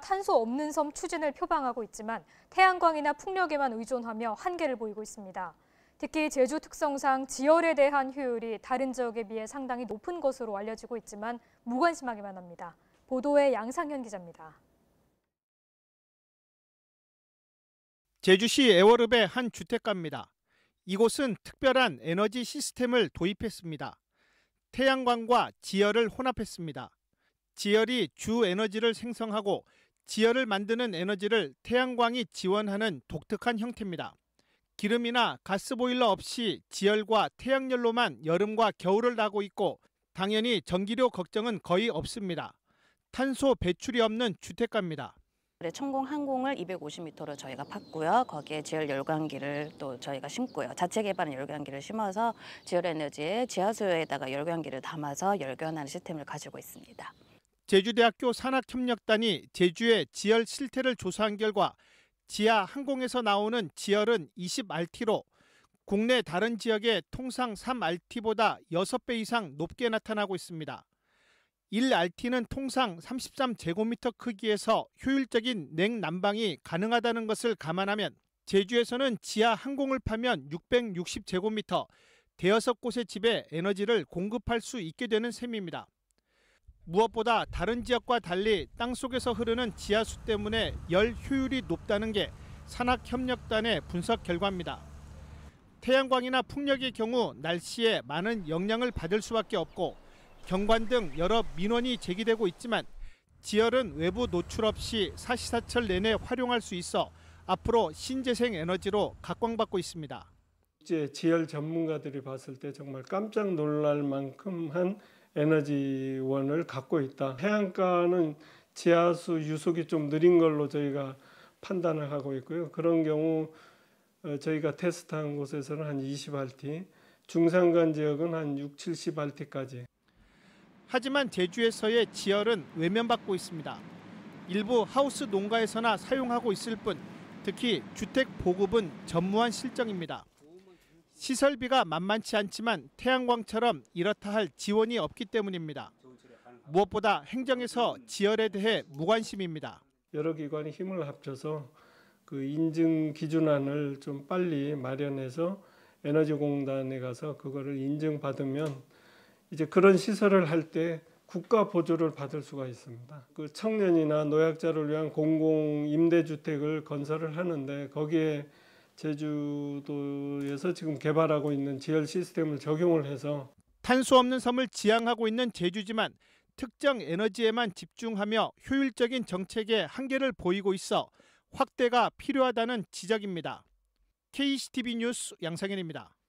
탄소 없는 섬 추진을 표방하고 있지만 태양광이나 풍력에만 의존하며 한계를 보이고 있습니다. 특히 제주 특성상 지열에 대한 효율이 다른 지역에 비해 상당히 높은 것으로 알려지고 있지만 무관심하기만 합니다. 보도에 양상현 기자입니다. 제주시 애월읍의 한 주택가입니다. 이곳은 특별한 에너지 시스템을 도입했습니다. 태양광과 지열을 혼합했습니다. 지열이 주 에너지를 생성하고 지열을 만드는 에너지를 태양광이 지원하는 독특한 형태입니다. 기름이나 가스보일러 없이 지열과 태양열로만 여름과 겨울을 나고 있고 당연히 전기료 걱정은 거의 없습니다. 탄소 배출이 없는 주택가입니다. 네, 천공 항공을 250m로 저희가 팠고요. 거기에 지열 열광기를 또 저희가 심고요. 자체 개발한 열광기를 심어서 지열 에너지의 지하수에다가 열광기를 담아서 열견하는 시스템을 가지고 있습니다. 제주대학교 산학협력단이 제주의 지열 실태를 조사한 결과 지하 항공에서 나오는 지열은 20RT로 국내 다른 지역의 통상 3RT보다 6배 이상 높게 나타나고 있습니다. 1RT는 통상 33제곱미터 크기에서 효율적인 냉난방이 가능하다는 것을 감안하면 제주에서는 지하 항공을 파면 660제곱미터, 대여섯 곳의 집에 에너지를 공급할 수 있게 되는 셈입니다. 무엇보다 다른 지역과 달리 땅속에서 흐르는 지하수 때문에 열 효율이 높다는 게 산학협력단의 분석 결과입니다. 태양광이나 풍력의 경우 날씨에 많은 영향을 받을 수밖에 없고 경관 등 여러 민원이 제기되고 있지만 지열은 외부 노출 없이 사시사철 내내 활용할 수 있어 앞으로 신재생 에너지로 각광받고 있습니다. 이제 지열 전문가들이 봤을 때 정말 깜짝 놀랄 만큼 한 에너지원을 갖고 있다. 해안가는 지하수 유속이 좀 느린 걸로 저희가 판단을 하고 있고요. 그런 경우 어, 저희가 테스트한 곳에서는 한 20RT, 중산간 지역은 한 6, 70RT까지. 하지만 제주에서의 지열은 외면받고 있습니다. 일부 하우스 농가에서나 사용하고 있을 뿐 특히 주택 보급은 전무한 실정입니다. 시설비가 만만치 않지만 태양광처럼 이렇다 할 지원이 없기 때문입니다. 무엇보다 행정에서 지열에 대해 무관심입니다. 여러 기관이 힘을 합쳐서 그 인증 기준안을 좀 빨리 마련해서 에너지공단에 가서 그거를 인증받으면 이제 그런 시설을 할 때 국가 보조를 받을 수가 있습니다. 그 청년이나 노약자를 위한 공공 임대주택을 건설을 하는데 거기에 제주도에서 지금 개발하고 있는 지열 시스템을 적용을 해서 탄소 없는 섬을 지향하고 있는 제주지만 특정 에너지에만 집중하며 효율적인 정책의 한계를 보이고 있어 확대가 필요하다는 지적입니다. KCTV 뉴스 양상현입니다.